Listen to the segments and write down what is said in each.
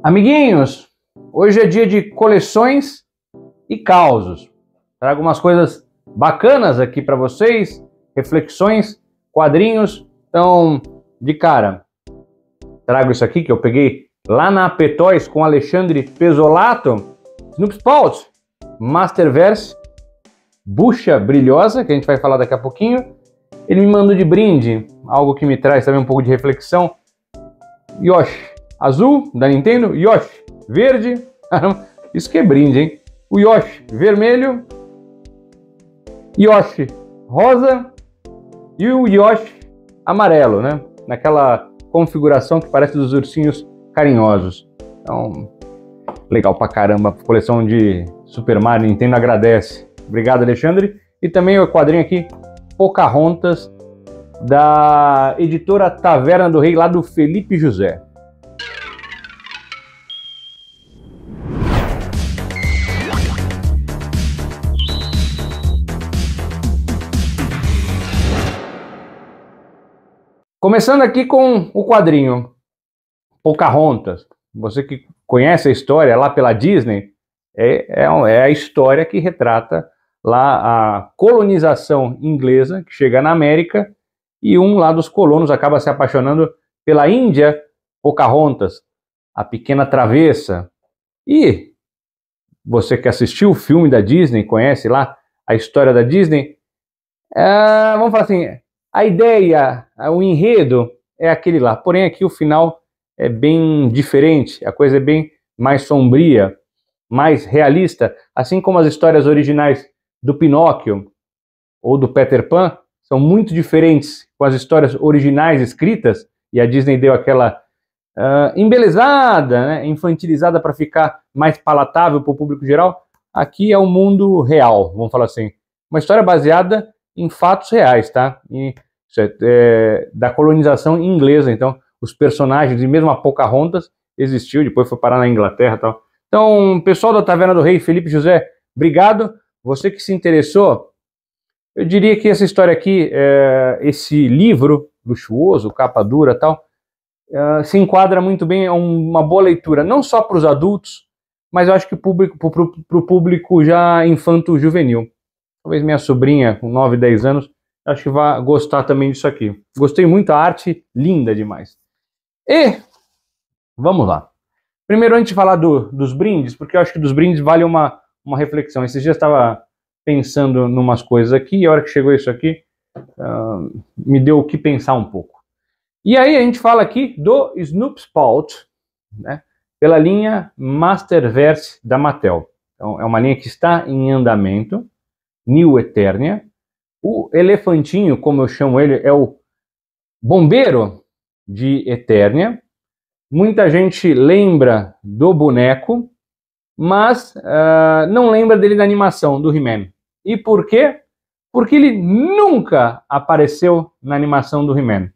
Amiguinhos, hoje é dia de coleções e causos. Trago umas coisas bacanas aqui para vocês, reflexões, quadrinhos. Então, de cara, trago isso aqui que eu peguei lá na Petóis com Alexandre Pesolato, Snoop Spalt, Masterverse, Bucha Brilhosa, que a gente vai falar daqui a pouquinho. Ele me mandou de brinde, algo que me traz também um pouco de reflexão. Yoshi, Azul, da Nintendo, Yoshi. Verde, isso que é brinde, hein? O Yoshi, vermelho. Yoshi, rosa. E o Yoshi, amarelo, né? Naquela configuração que parece dos ursinhos carinhosos. Então, legal pra caramba. A coleção de Super Mario, Nintendo agradece. Obrigado, Alexandre. E também o quadrinho aqui, Pocahontas, da editora Taverna do Rei, lá do Felipe José. Começando aqui com o quadrinho Pocahontas. Você que conhece a história lá pela Disney, é, é, é, a história que retrata lá a colonização inglesa que chega na América e um lá dos colonos acaba se apaixonando pela Índia Pocahontas, a pequena travessa. E você que assistiu o filme da Disney, conhece lá a história da Disney, é, vamos falar assim, a ideia, o enredo é aquele lá, porém aqui o final é bem diferente, a coisa é bem mais sombria, mais realista, assim como as histórias originais do Pinóquio ou do Peter Pan são muito diferentes com as histórias originais escritas e a Disney deu aquela uh, embelezada, né, infantilizada para ficar mais palatável para o público geral. Aqui é o um mundo real, vamos falar assim, uma história baseada em fatos reais, tá? E é, da colonização inglesa. Então, os personagens, e mesmo a Pocahontas existiu, depois foi parar na Inglaterra e tal. Então, pessoal da Taverna do Rei, Felipe José, obrigado. Você que se interessou, eu diria que essa história aqui, é, esse livro luxuoso, capa dura tal, é, se enquadra muito bem, é uma boa leitura, não só para os adultos, mas eu acho que para o público já infanto-juvenil. Talvez minha sobrinha com 9, 10 anos Acho que vai gostar também disso aqui. Gostei muito, a arte linda demais. E vamos lá. Primeiro, antes de falar do, dos brindes, porque eu acho que dos brindes vale uma, uma reflexão. Esses dias estava pensando em umas coisas aqui, e a hora que chegou isso aqui, uh, me deu o que pensar um pouco. E aí a gente fala aqui do Snoop Spout, né, pela linha Masterverse da Mattel. Então, é uma linha que está em andamento, New Eternia, o elefantinho, como eu chamo ele, é o bombeiro de Eternia. Muita gente lembra do boneco, mas uh, não lembra dele da animação do He-Man. E por quê? Porque ele nunca apareceu na animação do He-Man.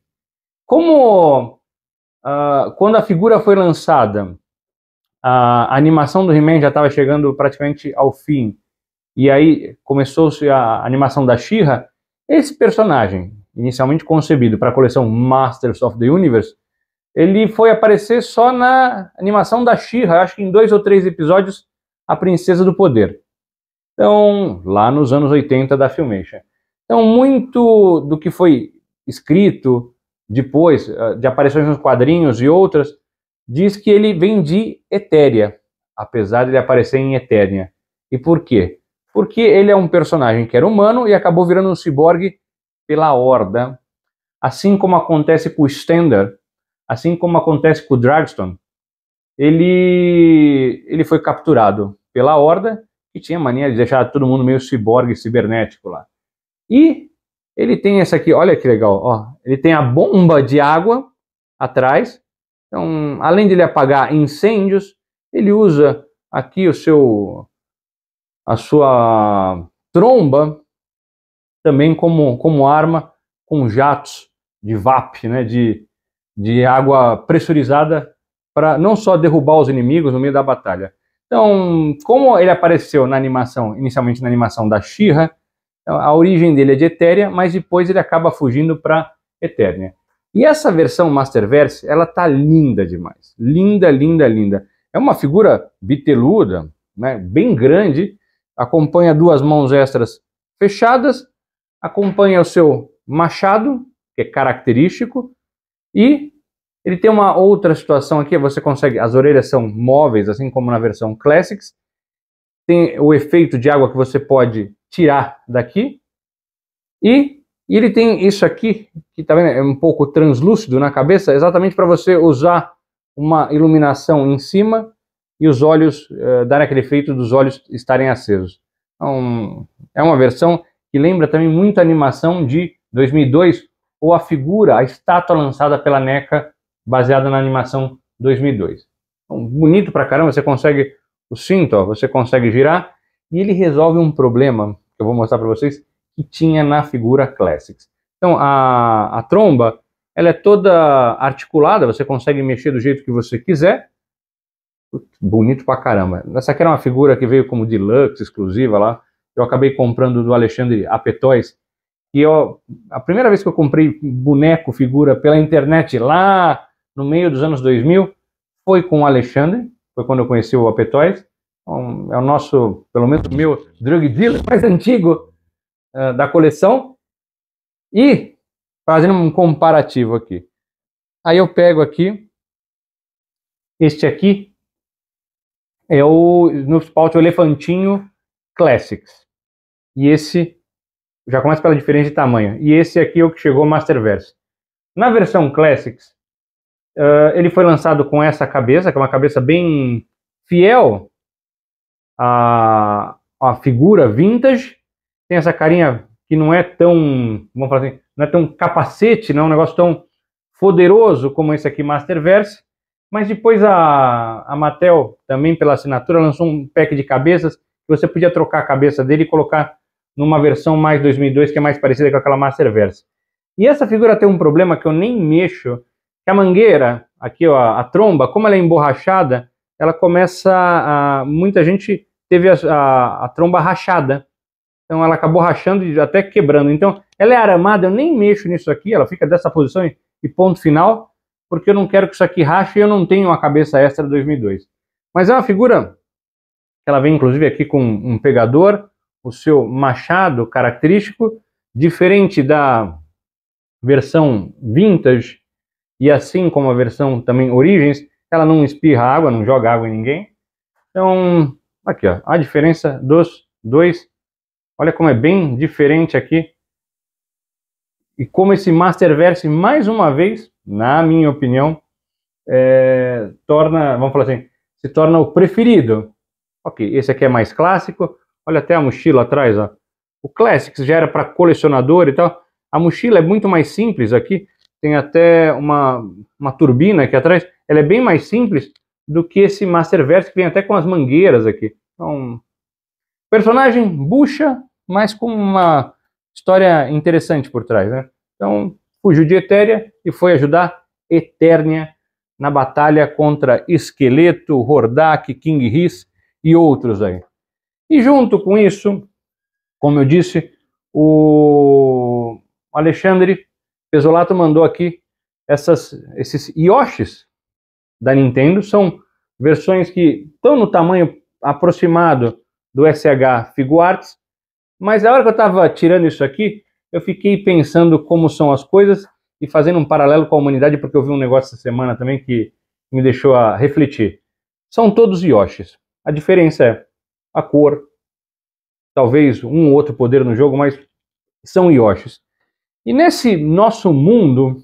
Como uh, quando a figura foi lançada, a animação do He-Man já estava chegando praticamente ao fim e aí começou-se a animação da she esse personagem, inicialmente concebido para a coleção Masters of the Universe, ele foi aparecer só na animação da she acho que em dois ou três episódios, A Princesa do Poder. Então, lá nos anos 80 da Filmation. Então, muito do que foi escrito depois, ah, de aparições nos quadrinhos e outras, diz que ele vem de Etéria, apesar de ele aparecer em Etéria. E por quê? porque ele é um personagem que era humano e acabou virando um ciborgue pela Horda, assim como acontece com o Stender, assim como acontece com o Dragstone. Ele, ele foi capturado pela Horda, que tinha mania de deixar todo mundo meio ciborgue cibernético lá. E ele tem essa aqui, olha que legal, ó, ele tem a bomba de água atrás. Então, além de ele apagar incêndios, ele usa aqui o seu a sua tromba também como, como arma com jatos de VAP, né, de, de água pressurizada para não só derrubar os inimigos no meio da batalha. Então, como ele apareceu na animação, inicialmente na animação da Shira, então, a origem dele é de Etéria, mas depois ele acaba fugindo para Eternia. E essa versão Masterverse, ela tá linda demais. Linda, linda, linda. É uma figura biteluda, né, bem grande, acompanha duas mãos extras fechadas, acompanha o seu machado, que é característico, e ele tem uma outra situação aqui, você consegue, as orelhas são móveis, assim como na versão Classics, tem o efeito de água que você pode tirar daqui, e, e ele tem isso aqui, que tá vendo, é um pouco translúcido na cabeça, exatamente para você usar uma iluminação em cima e os olhos uh, eh, dar aquele efeito dos olhos estarem acesos. Então, é uma versão que lembra também muito a animação de 2002 ou a figura, a estátua lançada pela NECA baseada na animação 2002. Então, bonito pra caramba, você consegue o cinto, ó, você consegue girar e ele resolve um problema que eu vou mostrar para vocês que tinha na figura Classics. Então a, a tromba ela é toda articulada, você consegue mexer do jeito que você quiser bonito pra caramba. Essa aqui era uma figura que veio como deluxe, exclusiva lá. Eu acabei comprando do Alexandre Apetóis. E eu, a primeira vez que eu comprei boneco, figura pela internet lá no meio dos anos 2000, foi com o Alexandre. Foi quando eu conheci o Apetóis. Um, então, é o nosso, pelo menos o meu, drug dealer mais antigo uh, da coleção. E, fazendo um comparativo aqui. Aí eu pego aqui, este aqui é o Snoop Spout Elefantinho Classics. E esse já começa pela diferença de tamanho. E esse aqui é o que chegou Masterverse. Na versão Classics, uh, ele foi lançado com essa cabeça, que é uma cabeça bem fiel à, à figura vintage. Tem essa carinha que não é tão, vamos falar assim, não é tão capacete, não é um negócio tão poderoso como esse aqui Masterverse. Mas depois a, a Mattel, também pela assinatura, lançou um pack de cabeças que você podia trocar a cabeça dele e colocar numa versão mais 2002, que é mais parecida com aquela Masterverse. E essa figura tem um problema que eu nem mexo, que a mangueira, aqui ó, a tromba, como ela é emborrachada, ela começa a... Muita gente teve a, a, a tromba rachada, então ela acabou rachando e até quebrando. Então ela é aramada, eu nem mexo nisso aqui, ela fica dessa posição e ponto final porque eu não quero que isso aqui rache e eu não tenho uma cabeça extra 2002. Mas é uma figura que ela vem inclusive aqui com um pegador, o seu machado característico, diferente da versão vintage e assim como a versão também origens, ela não espirra água, não joga água em ninguém. Então, aqui ó, a diferença dos dois, olha como é bem diferente aqui e como esse Masterverse, mais uma vez, na minha opinião, é, torna, vamos falar assim, se torna o preferido. Ok, esse aqui é mais clássico, olha até a mochila atrás, ó. O Classics já era para colecionador e tal. A mochila é muito mais simples aqui, tem até uma, uma turbina aqui atrás. Ela é bem mais simples do que esse Masterverse que vem até com as mangueiras aqui. Então, personagem bucha, mas com uma história interessante por trás, né? Então, fugiu de Etéria e foi ajudar Eternia na batalha contra Esqueleto, Hordak, King Riz e outros aí. E junto com isso, como eu disse, o Alexandre Pesolato mandou aqui essas, esses Yoshis da Nintendo. São versões que estão no tamanho aproximado do SH Figuarts. Mas na hora que eu estava tirando isso aqui, eu fiquei pensando como são as coisas e fazendo um paralelo com a humanidade, porque eu vi um negócio essa semana também que me deixou a refletir. São todos Yoshis. A diferença é a cor, talvez um ou outro poder no jogo, mas são Yoshis. E nesse nosso mundo,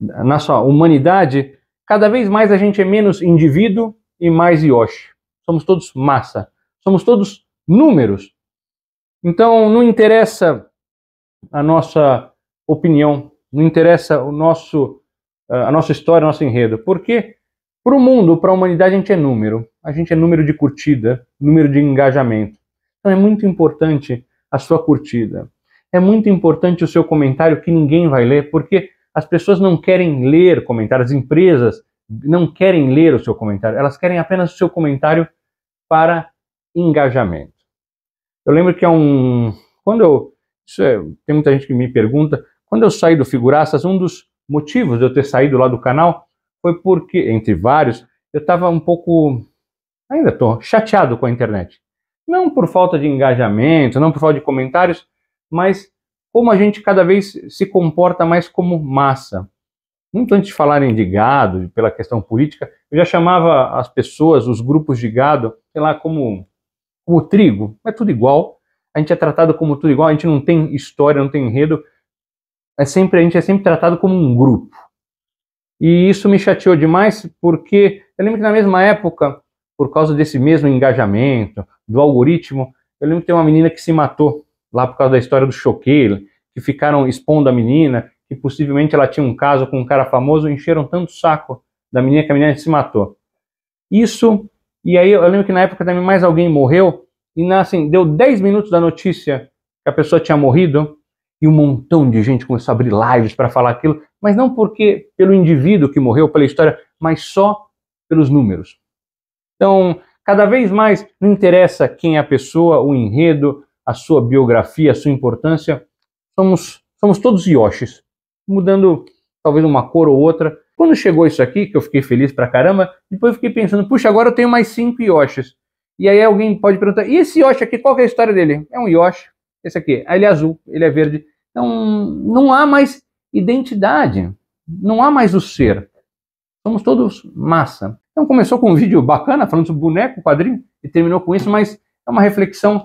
nossa humanidade, cada vez mais a gente é menos indivíduo e mais Yoshi. Somos todos massa, somos todos números. Então não interessa a nossa opinião, não interessa o nosso, eh, a nossa história, o nosso enredo. Porque para o mundo, para a humanidade, a gente é número. A gente é número de curtida, número de engajamento. Então é muito importante a sua curtida. É muito importante o seu comentário que ninguém vai ler, porque as pessoas não querem ler comentários, as empresas não querem ler o seu comentário, elas querem apenas o seu comentário para engajamento. Eu lembro que é um. Quando eu é, tem muita gente que me pergunta. Quando eu saí do Figuraças, um dos motivos de eu ter saído lá do canal foi porque, entre vários, eu estava um pouco. Ainda estou chateado com a internet. Não por falta de engajamento, não por falta de comentários, mas como a gente cada vez se comporta mais como massa. Muito antes de falarem de gado, pela questão política, eu já chamava as pessoas, os grupos de gado, sei lá, como, como trigo. É tudo igual, a gente é tratado como tudo igual, a gente não tem história, não tem enredo. É sempre, a gente é sempre tratado como um grupo. E isso me chateou demais, porque eu lembro que na mesma época, por causa desse mesmo engajamento, do algoritmo, eu lembro que tem uma menina que se matou lá por causa da história do choqueiro, que ficaram expondo a menina, que possivelmente ela tinha um caso com um cara famoso, encheram tanto o saco da menina que a menina se matou. Isso, e aí eu lembro que na época também mais alguém morreu, e assim, deu 10 minutos da notícia que a pessoa tinha morrido e um montão de gente começou a abrir lives para falar aquilo, mas não porque pelo indivíduo que morreu, pela história, mas só pelos números. Então, cada vez mais não interessa quem é a pessoa, o enredo, a sua biografia, a sua importância. Somos, somos todos Yoshis, mudando talvez uma cor ou outra. Quando chegou isso aqui, que eu fiquei feliz pra caramba, depois eu fiquei pensando, puxa, agora eu tenho mais cinco Yoshis. E aí alguém pode perguntar, e esse Yoshi aqui, qual é a história dele? É um Yoshi, esse aqui. Aí ele é azul, ele é verde. Então, não há mais identidade, não há mais o ser. Somos todos massa. Então começou com um vídeo bacana, falando sobre boneco, quadrinho, e terminou com isso, mas é uma reflexão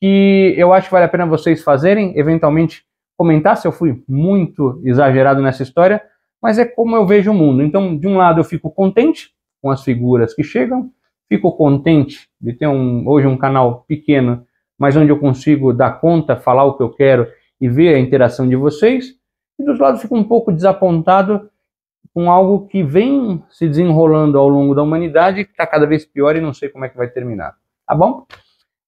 que eu acho que vale a pena vocês fazerem, eventualmente comentar se eu fui muito exagerado nessa história, mas é como eu vejo o mundo. Então, de um lado eu fico contente com as figuras que chegam, Fico contente de ter um, hoje um canal pequeno, mas onde eu consigo dar conta, falar o que eu quero e ver a interação de vocês. E dos lados fico um pouco desapontado com algo que vem se desenrolando ao longo da humanidade, que está cada vez pior e não sei como é que vai terminar. Tá bom?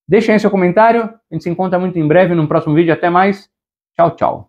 Deixa aí seu comentário. A gente se encontra muito em breve no próximo vídeo. Até mais. Tchau, tchau.